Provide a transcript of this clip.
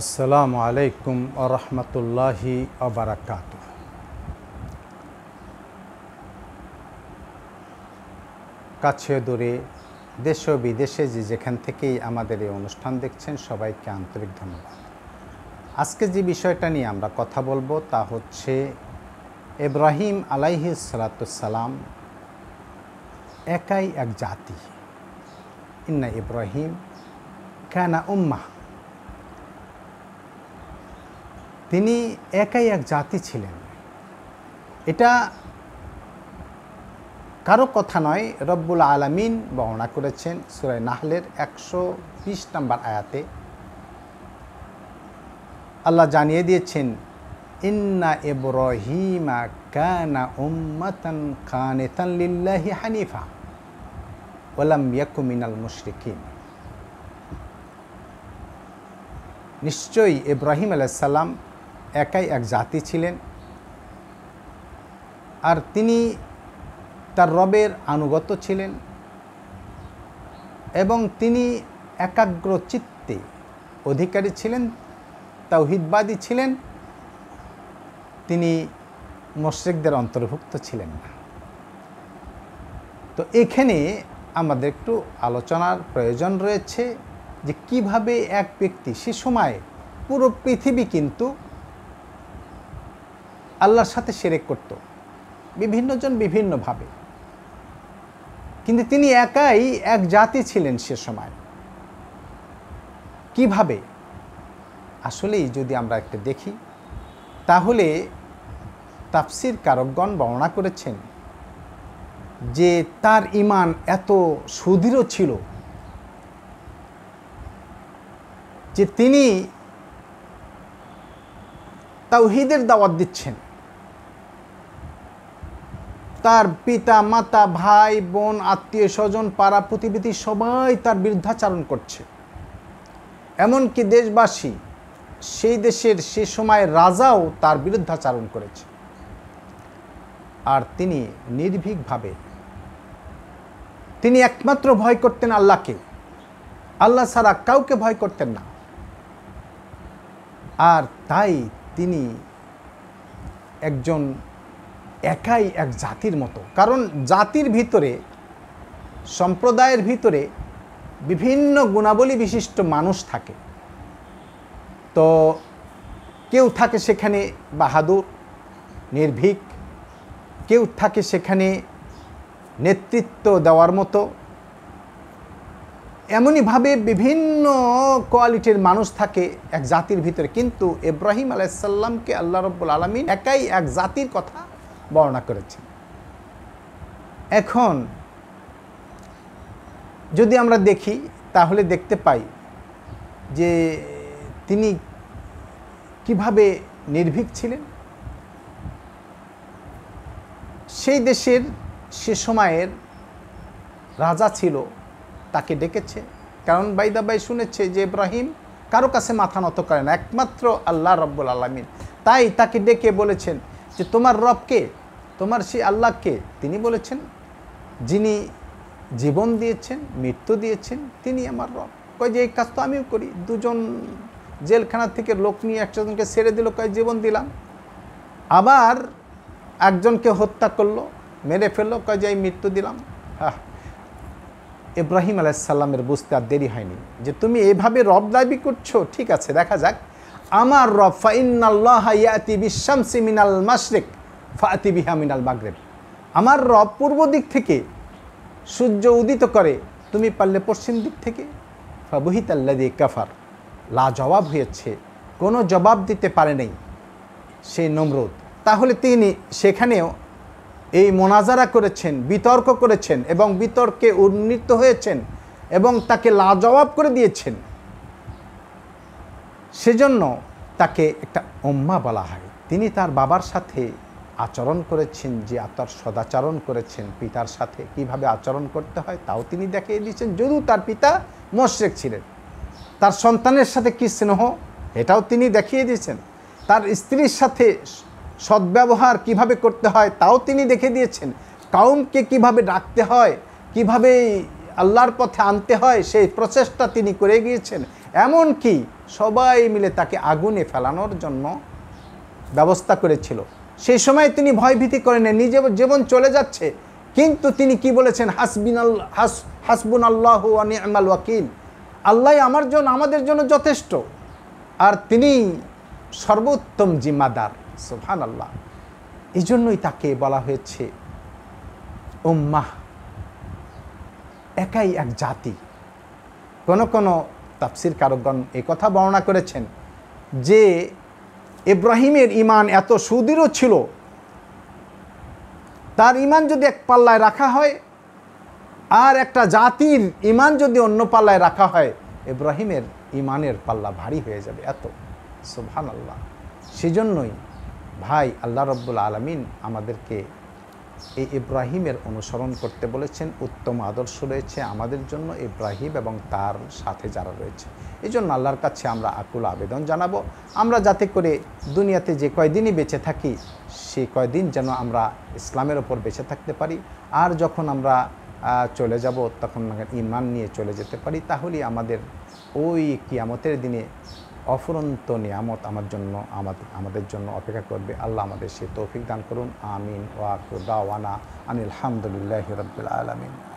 আসসালামু আলাইকুম আরহামতুল্লাহি আবরাকাত কাছে দূরে দেশ ও বিদেশে যে যেখান থেকেই আমাদের এই অনুষ্ঠান দেখছেন সবাইকে আন্তরিক ধন্যবাদ আজকে যে বিষয়টা নিয়ে আমরা কথা বলবো তা হচ্ছে এব্রাহিম আলাইহি সালাতাম একাই এক জাতি ইন্না ইব্রাহিম কেনা উম্মাহ তিনি একাই এক জাতি ছিলেন এটা কারো কথা নয় রব্বুল আলামিন বর্ণনা করেছেন সুরাই নাহলের একশো বিশ নম্বর আয়াতে আল্লাহ জানিয়ে দিয়েছেন ইন্না ইব্রাহিমা কানা উম্মাতান কানেতান লিল্লাহি হানিফা ওলাম ইয়াকুমিনাল মিনাল মুশরিকিন নিশ্চয়ই ইব্রাহিম আলাইসাল্লাম একাই এক জাতি ছিলেন আর তিনি তার রবের আনুগত ছিলেন এবং তিনি একাগ্র চিত্তে অধিকারী ছিলেন তাওহিদবাদী ছিলেন তিনি মশ্রিকদের অন্তর্ভুক্ত ছিলেন না তো এখানে আমাদের একটু আলোচনার প্রয়োজন রয়েছে যে কিভাবে এক ব্যক্তি সে সময় পুরো পৃথিবী কিন্তু আল্লাহর সাথে সেরেক করত বিভিন্নজন বিভিন্নভাবে কিন্তু তিনি একাই এক জাতি ছিলেন সে সময় কিভাবে আসলেই যদি আমরা একটা দেখি তাহলে তাফসির কারকগণ বর্ণনা করেছেন যে তার ইমান এত সুদৃঢ় ছিল যে তিনি তাওহিদের দাওয়াত দিচ্ছেন তার পিতা মাতা ভাই বোন আত্মীয় স্বজন পাড়া প্রতিবেশী সবাই তার বিরুদ্ধাচারণ করছে এমনকি দেশবাসী সেই দেশের সে সময় রাজাও তার বিরুদ্ধাচারণ করেছে আর তিনি নির্ভীকভাবে তিনি একমাত্র ভয় করতেন আল্লাহকে আল্লাহ ছাড়া কাউকে ভয় করতেন না আর তাই তিনি একজন একাই এক জাতির মতো কারণ জাতির ভিতরে সম্প্রদায়ের ভিতরে বিভিন্ন গুণাবলী বিশিষ্ট মানুষ থাকে তো কেউ থাকে সেখানে বাহাদুর নির্ভীক কেউ থাকে সেখানে নেতৃত্ব দেওয়ার মতো এমনইভাবে বিভিন্ন কোয়ালিটির মানুষ থাকে এক জাতির ভিতরে কিন্তু ইব্রাহিম আলাইসাল্লামকে আল্লাহ রব্বুল আলমিন একাই এক জাতির কথা বর্ণনা করেছেন এখন যদি আমরা দেখি তাহলে দেখতে পাই যে তিনি কিভাবে নির্ভীক ছিলেন সেই দেশের সে সময়ের রাজা ছিল তাকে ডেকেছে কারণ বাইদাবাই শুনেছে যে ইব্রাহিম কারো কাছে মাথা নত করে না একমাত্র আল্লাহ রব্বুল আলমিন তাই তাকে ডেকে বলেছেন যে তোমার রবকে তোমার সেই আল্লাহকে তিনি বলেছেন যিনি জীবন দিয়েছেন মৃত্যু দিয়েছেন তিনি আমার রব কয় যে এই কাজ তো আমিও করি দুজন জেলখানা থেকে লোক নিয়ে একজনকে ছেড়ে দিল কয় জীবন দিলাম আবার একজনকে হত্যা করলো মেরে ফেললো কয় যে এই মৃত্যু দিলাম হ্যাঁ ইব্রাহিম আলাইসাল্লামের বুঝতে আর দেরি হয়নি যে তুমি এভাবে রব দাবি করছো ঠিক আছে দেখা যাক আমার রব ফাইন্নাল্লাহ ইয়াতি বিশ্বামসি মিনাল মাসরিক ফাতি বিহা মিনাল মাগরেব আমার রব পূর্ব দিক থেকে সূর্য উদিত করে তুমি পারলে পশ্চিম দিক থেকে ফাবুহিত আল্লাদি কাফার লা জবাব হয়েছে কোনো জবাব দিতে পারে নেই সে নমরুদ তাহলে তিনি সেখানেও এই মোনাজারা করেছেন বিতর্ক করেছেন এবং বিতর্কে উন্নীত হয়েছেন এবং তাকে লাজবাব করে দিয়েছেন সেজন্য তাকে একটা উম্মা বলা হয় তিনি তার বাবার সাথে আচরণ করেছেন যে আত্মার সদাচরণ করেছেন পিতার সাথে কিভাবে আচরণ করতে হয় তাও তিনি দেখিয়ে দিয়েছেন যদিও তার পিতা মশ্রেক ছিলেন তার সন্তানের সাথে কী স্নেহ এটাও তিনি দেখিয়ে দিয়েছেন তার স্ত্রীর সাথে সদ্ব্যবহার কিভাবে করতে হয় তাও তিনি দেখে দিয়েছেন কাউমকে কিভাবে ডাকতে হয় কিভাবে আল্লাহর পথে আনতে হয় সেই প্রচেষ্টা তিনি করে গিয়েছেন এমন কি সবাই মিলে তাকে আগুনে ফেলানোর জন্য ব্যবস্থা করেছিল সেই সময় তিনি ভয়ভীতি করেন নিজে জীবন চলে যাচ্ছে কিন্তু তিনি কি বলেছেন হাসবিন হাস হাসবুন আল্লাহ আমাল ওয়াকিল আল্লাহ আমার জন্য আমাদের জন্য যথেষ্ট আর তিনি সর্বোত্তম জিম্মাদার সোহান আল্লাহ এই জন্যই তাকে বলা হয়েছে উম্মাহ একাই এক জাতি কোন কোনো তাফসির কারকগণ কথা বর্ণনা করেছেন যে ইব্রাহিমের ইমান এত সুদৃঢ় ছিল তার ইমান যদি এক পাল্লায় রাখা হয় আর একটা জাতির ইমান যদি অন্য পাল্লায় রাখা হয় ইব্রাহিমের ইমানের পাল্লা ভারী হয়ে যাবে এত সুবহান আল্লাহ সেজন্যই ভাই আল্লাহ রব্বুল আলমিন আমাদেরকে এই ইব্রাহিমের অনুসরণ করতে বলেছেন উত্তম আদর্শ রয়েছে আমাদের জন্য ইব্রাহিম এবং তার সাথে যারা রয়েছে এই জন্য আল্লাহর কাছে আমরা আকুল আবেদন জানাবো আমরা যাতে করে দুনিয়াতে যে কয়দিনই বেঁচে থাকি সেই কয়দিন যেন আমরা ইসলামের ওপর বেঁচে থাকতে পারি আর যখন আমরা চলে যাব তখন ইমান নিয়ে চলে যেতে পারি তাহলেই আমাদের ওই কিয়ামতের দিনে অফুরন্ত নিয়ামত আমার জন্য আমাদের আমাদের জন্য অপেক্ষা করবে আল্লাহ আমাদের সে তৌফিক দান করুন আমিন ওয়াকু দাওয়ানা আনিল হামদুলিল্লাহ রবিল আলমিন